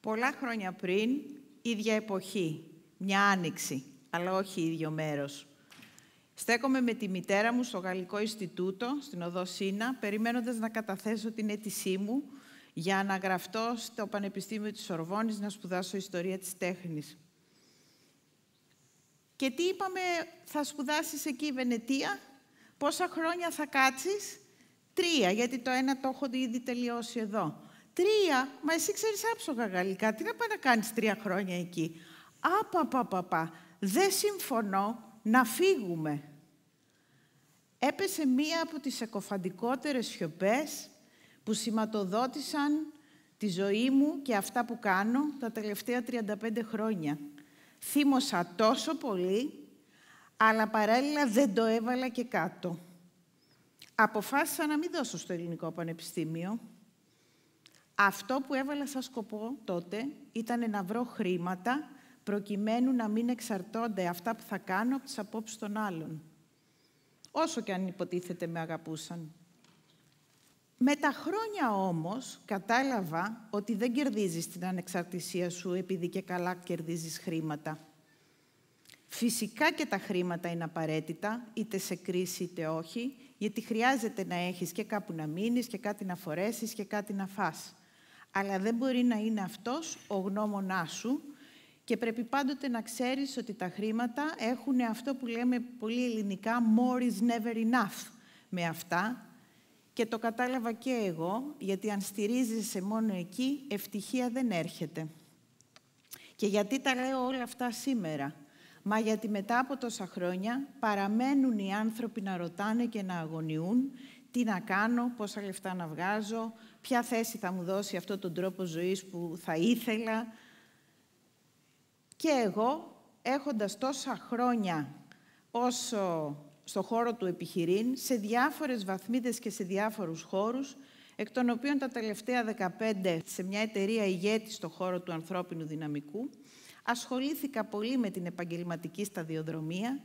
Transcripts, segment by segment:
Πολλά χρόνια πριν, ίδια εποχή, μια άνοιξη, αλλά όχι ίδιο μέρος. Στέκομαι με τη μητέρα μου στο Γαλλικό Ινστιτούτο, στην Οδό Σίνα, περιμένοντας να καταθέσω την αίτησή μου για να γραφτώ στο Πανεπιστήμιο της Σορβόνης να σπουδάσω Ιστορία της Τέχνης. Και τι είπαμε, θα σπουδάσεις εκεί Βενετία, πόσα χρόνια θα κάτσεις, τρία, γιατί το ένα το έχω ήδη τελειώσει εδώ. Τρία, μα εσύ ξέρεις άψογα γαλλικά, τι να πάει να κάνεις τρία χρόνια εκεί. Απαπαπαπα, δεν συμφωνώ να φύγουμε. Έπεσε μία από τις εκοφαντικότερες σιωπές που σηματοδότησαν τη ζωή μου και αυτά που κάνω τα τελευταία 35 χρόνια. Θύμωσα τόσο πολύ, αλλά παράλληλα δεν το έβαλα και κάτω. Αποφάσισα να μην δώσω στο Ελληνικό Πανεπιστήμιο, αυτό που έβαλα σαν σκοπό τότε ήταν να βρω χρήματα προκειμένου να μην εξαρτώνται αυτά που θα κάνω από τις απόψεις των άλλων. Όσο και αν υποτίθεται με αγαπούσαν. Με τα χρόνια όμως κατάλαβα ότι δεν κερδίζεις την ανεξαρτησία σου επειδή και καλά κερδίζεις χρήματα. Φυσικά και τα χρήματα είναι απαραίτητα, είτε σε κρίση είτε όχι, γιατί χρειάζεται να έχεις και κάπου να μείνεις και κάτι να φορέσεις και κάτι να φας αλλά δεν μπορεί να είναι αυτός ο γνώμονάς σου και πρέπει πάντοτε να ξέρεις ότι τα χρήματα έχουν αυτό που λέμε πολύ ελληνικά «more is never enough» με αυτά και το κατάλαβα και εγώ, γιατί αν στηρίζεσαι μόνο εκεί, ευτυχία δεν έρχεται. Και γιατί τα λέω όλα αυτά σήμερα. Μα γιατί μετά από τόσα χρόνια παραμένουν οι άνθρωποι να ρωτάνε και να αγωνιούν τι να κάνω, πόσα λεφτά να βγάζω, ποια θέση θα μου δώσει αυτό τον τρόπο ζωής που θα ήθελα. Και εγώ, έχοντας τόσα χρόνια όσο στο χώρο του επιχειρήν, σε διάφορες βαθμίδες και σε διάφορους χώρους, εκ των οποίων τα τελευταία 15 σε μια εταιρεία ηγέτη στο χώρο του ανθρώπινου δυναμικού, ασχολήθηκα πολύ με την επαγγελματική σταδιοδρομία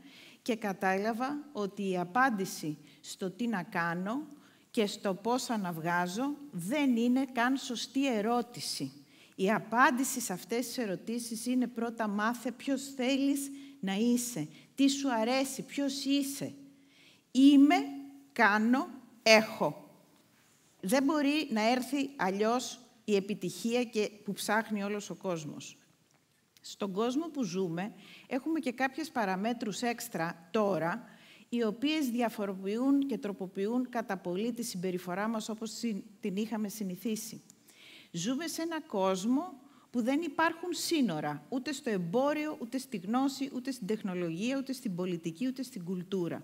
και κατάλαβα ότι η απάντηση στο τι να κάνω και στο πώς αναβγάζω δεν είναι καν σωστή ερώτηση. Η απάντηση σε αυτές τις ερωτήσεις είναι πρώτα μάθε ποιος θέλεις να είσαι, τι σου αρέσει, ποιος είσαι. Είμαι, κάνω, έχω. Δεν μπορεί να έρθει αλλιώς η επιτυχία και που ψάχνει όλος ο κόσμος. Στον κόσμο που ζούμε έχουμε και κάποιες παραμέτρους έξτρα τώρα, οι οποίες διαφοροποιούν και τροποποιούν κατά πολύ τη συμπεριφορά μας όπως την είχαμε συνηθίσει. Ζούμε σε ένα κόσμο που δεν υπάρχουν σύνορα, ούτε στο εμπόριο, ούτε στη γνώση, ούτε στην τεχνολογία, ούτε στην πολιτική, ούτε στην κουλτούρα.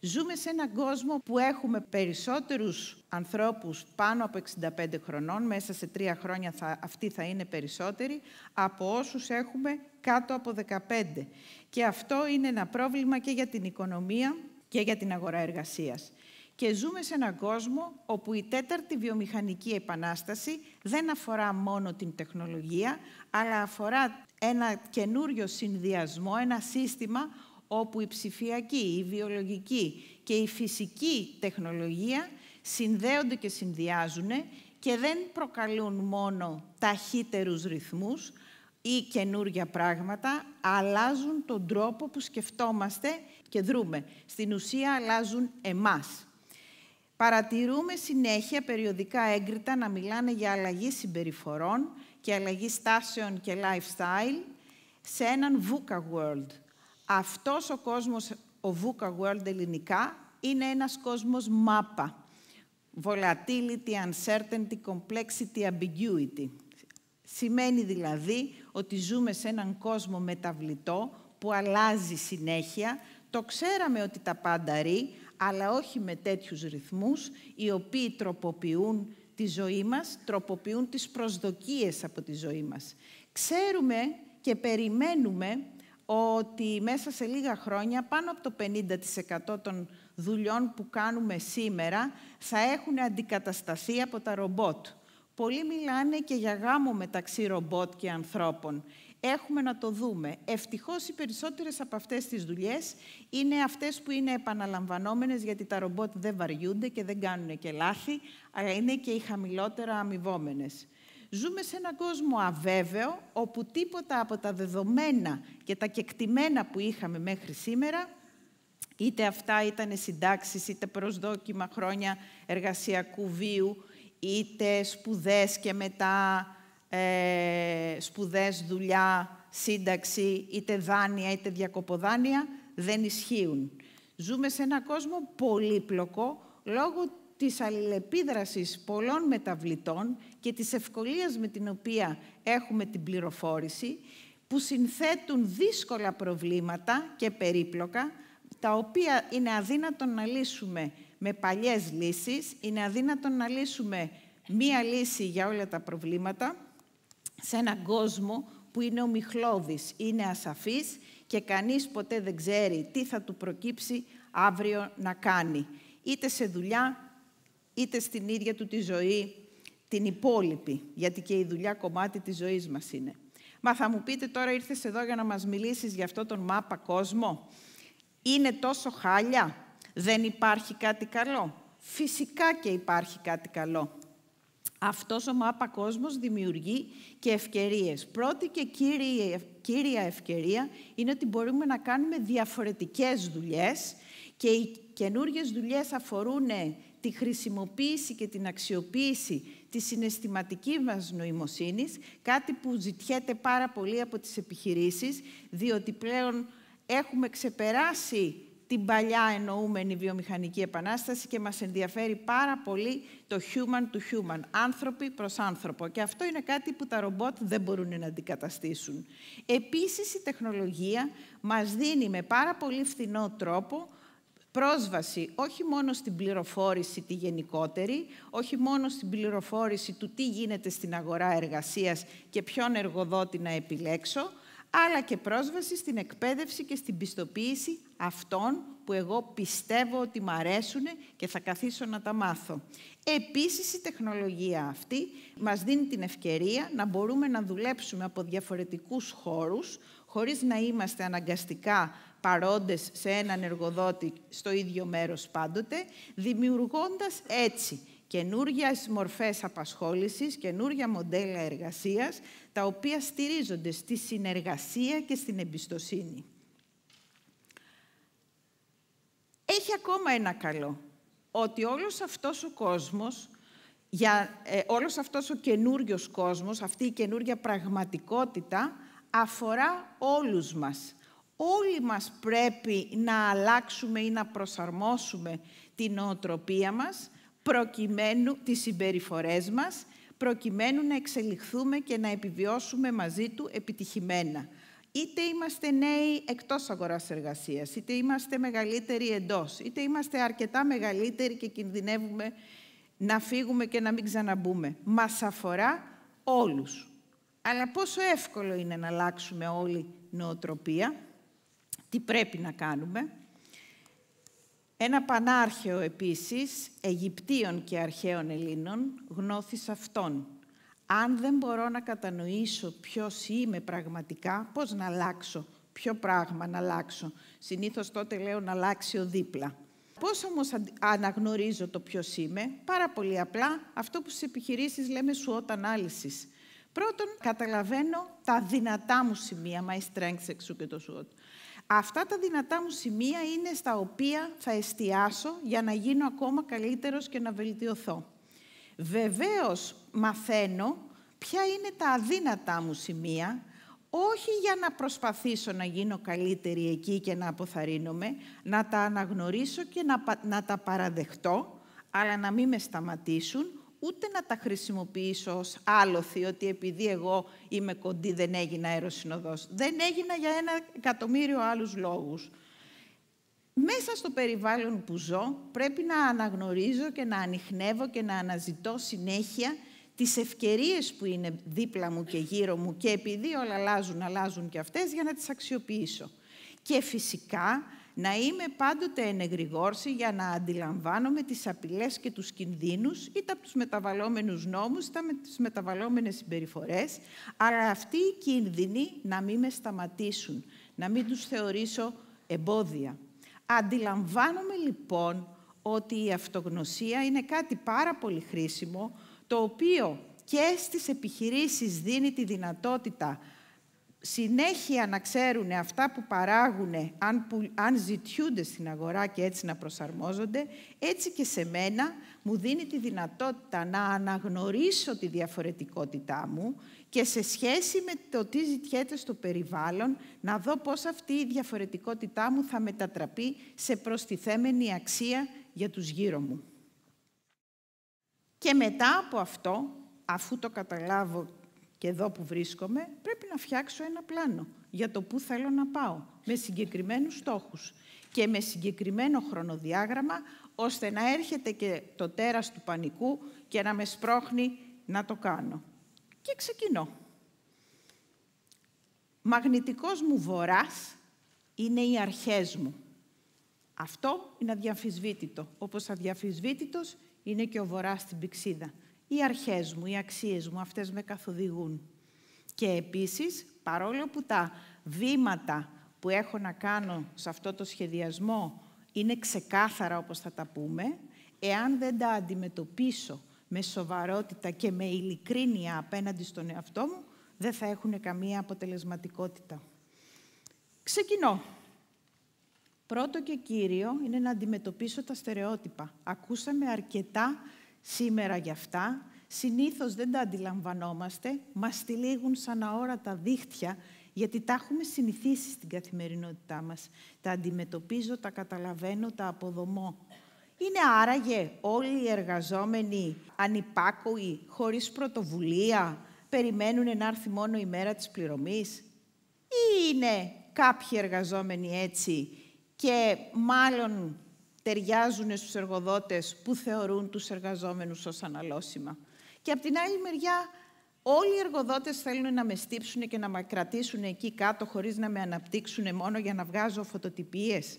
Ζούμε σε έναν κόσμο που έχουμε περισσότερους ανθρώπους πάνω από 65 χρονών, μέσα σε τρία χρόνια θα, αυτοί θα είναι περισσότεροι, από όσους έχουμε κάτω από 15. Και αυτό είναι ένα πρόβλημα και για την οικονομία και για την αγορά εργασίας. Και ζούμε σε έναν κόσμο όπου η τέταρτη βιομηχανική επανάσταση δεν αφορά μόνο την τεχνολογία, αλλά αφορά ένα καινούριο συνδυασμό, ένα σύστημα όπου η ψηφιακή, η βιολογική και η φυσική τεχνολογία συνδέονται και συνδυάζουν και δεν προκαλούν μόνο ταχύτερους ρυθμούς ή καινούργια πράγματα, αλλάζουν τον τρόπο που σκεφτόμαστε και δρούμε. Στην ουσία αλλάζουν εμάς. Παρατηρούμε συνέχεια περιοδικά έγκριτα να μιλάνε για αλλαγή συμπεριφορών και αλλαγή στάσεων και lifestyle σε έναν VUCA world, αυτός ο κόσμος, ο VUCA World ελληνικά, είναι ένας κόσμος μάπα. Volatility, uncertainty, complexity, ambiguity. Σημαίνει δηλαδή ότι ζούμε σε έναν κόσμο μεταβλητό που αλλάζει συνέχεια. Το ξέραμε ότι τα πάντα ρί, αλλά όχι με τέτοιους ρυθμούς, οι οποίοι τροποποιούν τη ζωή μας, τροποποιούν τις προσδοκίες από τη ζωή μας. Ξέρουμε και περιμένουμε ότι μέσα σε λίγα χρόνια πάνω από το 50% των δουλειών που κάνουμε σήμερα θα έχουν αντικατασταθεί από τα ρομπότ. Πολλοί μιλάνε και για γάμο μεταξύ ρομπότ και ανθρώπων. Έχουμε να το δούμε. Ευτυχώς οι περισσότερες από αυτές τις δουλειές είναι αυτές που είναι επαναλαμβανόμενες γιατί τα ρομπότ δεν βαριούνται και δεν κάνουν και λάθη, αλλά είναι και οι χαμηλότερα αμοιβόμενες. Ζούμε σε έναν κόσμο αβέβαιο, όπου τίποτα από τα δεδομένα και τα κεκτημένα που είχαμε μέχρι σήμερα, είτε αυτά ήταν συντάξεις, είτε προσδόκιμα χρόνια εργασιακού βίου, είτε σπουδές και μετά ε, σπουδές, δουλειά, σύνταξη, είτε δάνεια, είτε διακοποδάνεια, δεν ισχύουν. Ζούμε σε έναν κόσμο πολύπλοκο, λόγω της αλληλεπίδρασης πολλών μεταβλητών και της ευκολίας με την οποία έχουμε την πληροφόρηση, που συνθέτουν δύσκολα προβλήματα και περίπλοκα, τα οποία είναι αδύνατο να λύσουμε με παλιές λύσεις, είναι αδύνατο να λύσουμε μία λύση για όλα τα προβλήματα σε έναν κόσμο που είναι ομιχλώδης, είναι ασαφής και κανείς ποτέ δεν ξέρει τι θα του προκύψει αύριο να κάνει, είτε σε δουλειά, είτε στην ίδια του τη ζωή, την υπόλοιπη, γιατί και η δουλειά κομμάτι της ζωής μας είναι. Μα θα μου πείτε τώρα ήρθες εδώ για να μας μιλήσεις για αυτό τον μάπα κόσμο. Είναι τόσο χάλια, δεν υπάρχει κάτι καλό. Φυσικά και υπάρχει κάτι καλό. Αυτός ο μάπα κόσμος δημιουργεί και ευκαιρίες. Πρώτη και κύρια, ευκαιρία είναι ότι μπορούμε να κάνουμε διαφορετικές δουλειές και οι καινούργιες δουλειές αφορούν τη χρησιμοποίηση και την αξιοποίηση της συναισθηματικής μας νοημοσύνης, κάτι που ζητιέται πάρα πολύ από τις επιχειρήσεις, διότι πλέον έχουμε ξεπεράσει την παλιά εννοούμενη βιομηχανική επανάσταση και μας ενδιαφέρει πάρα πολύ το human to human, άνθρωποι προς άνθρωπο. Και αυτό είναι κάτι που τα ρομπότ δεν μπορούν να αντικαταστήσουν. Επίσης, η τεχνολογία μας δίνει με πάρα πολύ φθηνό τρόπο πρόσβαση όχι μόνο στην πληροφόρηση τη γενικότερη, όχι μόνο στην πληροφόρηση του τι γίνεται στην αγορά εργασίας και ποιον εργοδότη να επιλέξω, αλλά και πρόσβαση στην εκπαίδευση και στην πιστοποίηση αυτών που εγώ πιστεύω ότι μ' αρέσουν και θα καθίσω να τα μάθω. Επίσης, η τεχνολογία αυτή μας δίνει την ευκαιρία να μπορούμε να δουλέψουμε από διαφορετικούς χώρους, χωρίς να είμαστε αναγκαστικά παρόντες σε έναν εργοδότη στο ίδιο μέρος πάντοτε, δημιουργώντας έτσι καινούργια μορφές απασχόλησης, καινούργια μοντέλα εργασίας, τα οποία στηρίζονται στη συνεργασία και στην εμπιστοσύνη. Έχει ακόμα ένα καλό, ότι όλος αυτός ο κόσμος, για, ε, όλος αυτός ο καινούργιος κόσμος, αυτή η καινούργια πραγματικότητα, αφορά όλους μας όλοι μας πρέπει να αλλάξουμε ή να προσαρμόσουμε την νοοτροπία μας, προκειμένου τις συμπεριφορές μας, προκειμένου να εξελιχθούμε και να επιβιώσουμε μαζί του επιτυχημένα. Είτε είμαστε νέοι εκτός αγοράς εργασίας, είτε είμαστε μεγαλύτεροι εντός, είτε είμαστε αρκετά μεγαλύτεροι και κινδυνεύουμε να φύγουμε και να μην ξαναμπούμε. Μας αφορά όλους. Αλλά πόσο εύκολο είναι να αλλάξουμε όλη νοοτροπία τι πρέπει να κάνουμε. Ένα πανάρχαιο επίσης, Αιγυπτίων και αρχαίων Ελλήνων, γνώθης αυτών. Αν δεν μπορώ να κατανοήσω ποιος είμαι πραγματικά, πώς να αλλάξω, ποιο πράγμα να αλλάξω. Συνήθως τότε λέω να αλλάξει ο δίπλα. Πώς όμως αναγνωρίζω το ποιος είμαι, πάρα πολύ απλά, αυτό που στις επιχειρήσεις λέμε σου όταν Πρώτον, καταλαβαίνω τα δυνατά μου σημεία, my strengths εξού και το SWOT. Αυτά τα δυνατά μου σημεία είναι στα οποία θα εστιάσω για να γίνω ακόμα καλύτερος και να βελτιωθώ. Βεβαίως μαθαίνω ποια είναι τα αδύνατά μου σημεία, όχι για να προσπαθήσω να γίνω καλύτερη εκεί και να αποθαρρύνομαι, να τα αναγνωρίσω και να, να τα παραδεχτώ, αλλά να μην με σταματήσουν, ούτε να τα χρησιμοποιήσω ως άλοθη ότι επειδή εγώ είμαι κοντή δεν έγινα αεροσυνοδός. Δεν έγινα για ένα εκατομμύριο άλλους λόγους. Μέσα στο περιβάλλον που ζω πρέπει να αναγνωρίζω και να ανοιχνεύω και να αναζητώ συνέχεια τις ευκαιρίες που είναι δίπλα μου και γύρω μου και επειδή όλα αλλάζουν, αλλάζουν και αυτές για να τις αξιοποιήσω. Και φυσικά να είμαι πάντοτε ενεγρηγόρση για να αντιλαμβάνομαι τις απειλές και τους κινδύνους είτε από τους μεταβαλλόμενους νόμους είτε με τις μεταβαλλόμενες συμπεριφορές, αλλά αυτοί οι κίνδυνοι να μην με σταματήσουν, να μην τους θεωρήσω εμπόδια. Αντιλαμβάνομαι λοιπόν ότι η αυτογνωσία είναι κάτι πάρα πολύ χρήσιμο, το οποίο και στις επιχειρήσεις δίνει τη δυνατότητα συνέχεια να ξέρουν αυτά που παράγουν αν, που, ζητιούνται στην αγορά και έτσι να προσαρμόζονται, έτσι και σε μένα μου δίνει τη δυνατότητα να αναγνωρίσω τη διαφορετικότητά μου και σε σχέση με το τι ζητιέται στο περιβάλλον, να δω πώς αυτή η διαφορετικότητά μου θα μετατραπεί σε προστιθέμενη αξία για τους γύρω μου. Και μετά από αυτό, αφού το καταλάβω και εδώ που βρίσκομαι, πρέπει να φτιάξω ένα πλάνο για το πού θέλω να πάω, με συγκεκριμένους στόχους και με συγκεκριμένο χρονοδιάγραμμα, ώστε να έρχεται και το τέρας του πανικού και να με σπρώχνει να το κάνω. Και ξεκινώ. Μαγνητικός μου βοράς είναι οι αρχές μου. Αυτό είναι αδιαφυσβήτητο, όπως αδιαφυσβήτητος είναι και ο βοράς στην πηξίδα οι αρχές μου, οι αξίες μου, αυτές με καθοδηγούν. Και επίσης, παρόλο που τα βήματα που έχω να κάνω σε αυτό το σχεδιασμό είναι ξεκάθαρα όπως θα τα πούμε, εάν δεν τα αντιμετωπίσω με σοβαρότητα και με ειλικρίνεια απέναντι στον εαυτό μου, δεν θα έχουν καμία αποτελεσματικότητα. Ξεκινώ. Πρώτο και κύριο είναι να αντιμετωπίσω τα στερεότυπα. Ακούσαμε αρκετά σήμερα γι' αυτά, συνήθως δεν τα αντιλαμβανόμαστε, μας τυλίγουν σαν αόρατα δίχτυα, γιατί τα έχουμε συνηθίσει στην καθημερινότητά μας. Τα αντιμετωπίζω, τα καταλαβαίνω, τα αποδομώ. Είναι άραγε όλοι οι εργαζόμενοι ανυπάκοοι, χωρίς πρωτοβουλία, περιμένουν να έρθει μόνο η μέρα της πληρωμής. Ή είναι κάποιοι εργαζόμενοι έτσι και μάλλον ταιριάζουν στους εργοδότες που θεωρούν τους εργαζόμενους ως αναλώσιμα. Και από την άλλη μεριά, όλοι οι εργοδότες θέλουν να με στύψουν και να με κρατήσουν εκεί κάτω χωρίς να με αναπτύξουν μόνο για να βγάζω φωτοτυπίες.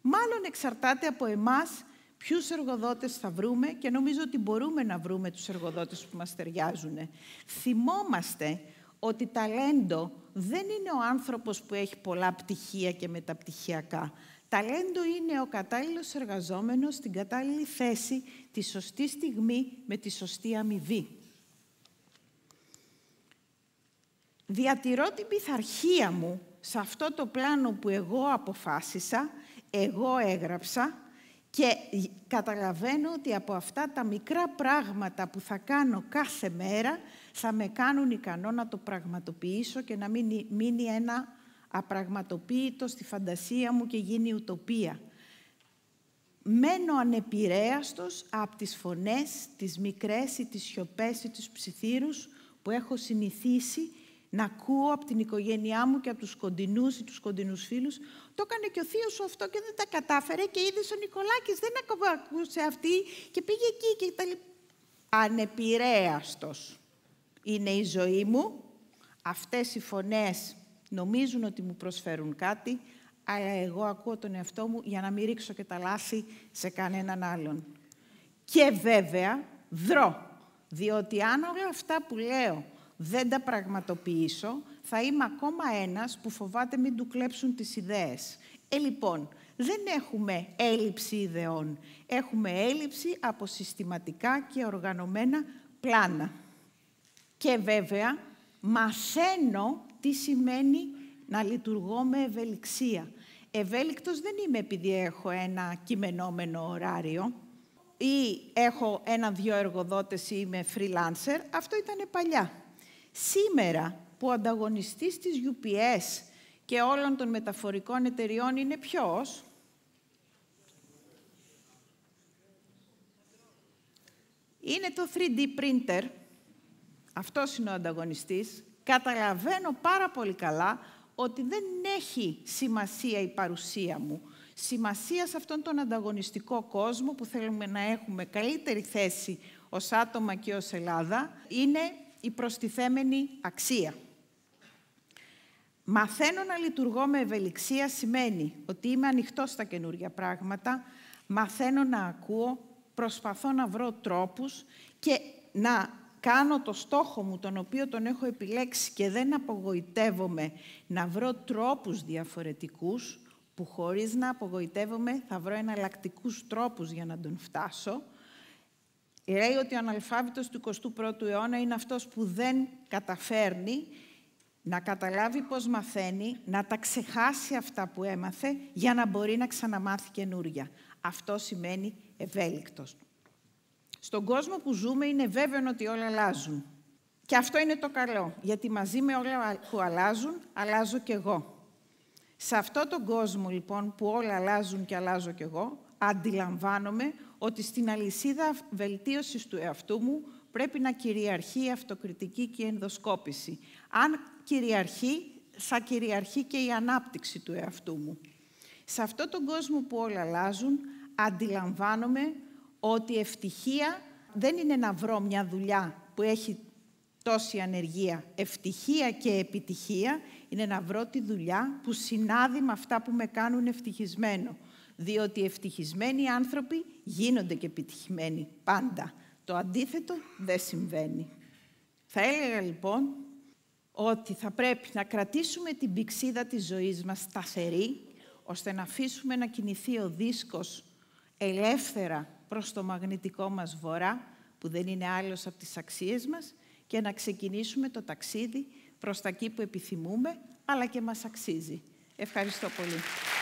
Μάλλον εξαρτάται από εμάς ποιους εργοδότες θα βρούμε και νομίζω ότι μπορούμε να βρούμε τους εργοδότες που μας ταιριάζουν. Θυμόμαστε ότι ταλέντο δεν είναι ο άνθρωπος που έχει πολλά πτυχία και μεταπτυχιακά. Ταλέντο είναι ο κατάλληλος εργαζόμενος στην κατάλληλη θέση, τη σωστή στιγμή, με τη σωστή αμοιβή. Διατηρώ την πειθαρχία μου σε αυτό το πλάνο που εγώ αποφάσισα, εγώ έγραψα και καταλαβαίνω ότι από αυτά τα μικρά πράγματα που θα κάνω κάθε μέρα θα με κάνουν ικανό να το πραγματοποιήσω και να μην μείνει ένα απραγματοποιητό στη φαντασία μου και γίνει ουτοπία. Μένω ανεπηρέαστος από τις φωνές, τις μικρές ή τις σιωπές ή τις ψιθύρους που έχω συνηθίσει να ακούω από την οικογένειά μου και από τους κοντινούς ή τους κοντινούς φίλους. Το έκανε και ο θείος σου αυτό και δεν τα κατάφερε και είδες ο Νικολάκης, δεν ακούσε αυτή και πήγε εκεί και τα Ανεπηρέαστος είναι η ζωή μου. Αυτές οι φωνές νομίζουν ότι μου προσφέρουν κάτι, αλλά εγώ ακούω τον εαυτό μου για να μην ρίξω και τα λάθη σε κανέναν άλλον. Και βέβαια δρώ, διότι αν όλα αυτά που λέω δεν τα πραγματοποιήσω, θα είμαι ακόμα ένας που φοβάται μην του κλέψουν τις ιδέες. Ε, λοιπόν, δεν έχουμε έλλειψη ιδεών. Έχουμε έλλειψη από συστηματικά και οργανωμένα πλάνα. Και βέβαια, μαθαίνω τι σημαίνει να λειτουργώ με ευελιξία. Ευέλικτος δεν είμαι επειδή έχω ένα κειμενόμενο ωράριο ή έχω ένα-δυο εργοδότες ή είμαι freelancer. Αυτό ήταν παλιά. Σήμερα που ο ανταγωνιστής της UPS και όλων των μεταφορικών εταιριών είναι ποιος? Είναι το 3D printer. Αυτός είναι ο ανταγωνιστής καταλαβαίνω πάρα πολύ καλά ότι δεν έχει σημασία η παρουσία μου. Σημασία σε αυτόν τον ανταγωνιστικό κόσμο που θέλουμε να έχουμε καλύτερη θέση ως άτομα και ως Ελλάδα, είναι η προστιθέμενη αξία. Μαθαίνω να λειτουργώ με ευελιξία σημαίνει ότι είμαι ανοιχτό στα καινούργια πράγματα, μαθαίνω να ακούω, προσπαθώ να βρω τρόπους και να κάνω το στόχο μου, τον οποίο τον έχω επιλέξει και δεν απογοητεύομαι, να βρω τρόπους διαφορετικούς, που χωρίς να απογοητεύομαι θα βρω εναλλακτικούς τρόπους για να τον φτάσω, λέει ότι ο αναλφάβητος του 21ου αιώνα είναι αυτός που δεν καταφέρνει να καταλάβει πώς μαθαίνει, να τα ξεχάσει αυτά που έμαθε για να μπορεί να ξαναμάθει καινούρια. Αυτό σημαίνει ευέλικτος. Στον κόσμο που ζούμε είναι βέβαιο ότι όλα αλλάζουν. Και αυτό είναι το καλό, γιατί μαζί με όλα που αλλάζουν, αλλάζω κι εγώ. Σε αυτόν τον κόσμο, λοιπόν, που όλα αλλάζουν και αλλάζω κι εγώ, αντιλαμβάνομαι ότι στην αλυσίδα βελτίωσης του εαυτού μου πρέπει να κυριαρχεί η αυτοκριτική και η ενδοσκόπηση. Αν κυριαρχεί, θα κυριαρχεί και η ανάπτυξη του εαυτού μου. Σε αυτόν τον κόσμο που όλα αλλάζουν, αντιλαμβάνομαι ότι ευτυχία δεν είναι να βρω μια δουλειά που έχει τόση ανεργία. Ευτυχία και επιτυχία είναι να βρω τη δουλειά που συνάδει με αυτά που με κάνουν ευτυχισμένο. Διότι ευτυχισμένοι άνθρωποι γίνονται και επιτυχημένοι πάντα. Το αντίθετο δεν συμβαίνει. Θα έλεγα λοιπόν ότι θα πρέπει να κρατήσουμε την πηξίδα της ζωής μας σταθερή, ώστε να αφήσουμε να κινηθεί ο δίσκος ελεύθερα προς το μαγνητικό μας βορρά, που δεν είναι άλλος από τις αξίες μας, και να ξεκινήσουμε το ταξίδι προς τα εκεί που επιθυμούμε, αλλά και μας αξίζει. Ευχαριστώ πολύ.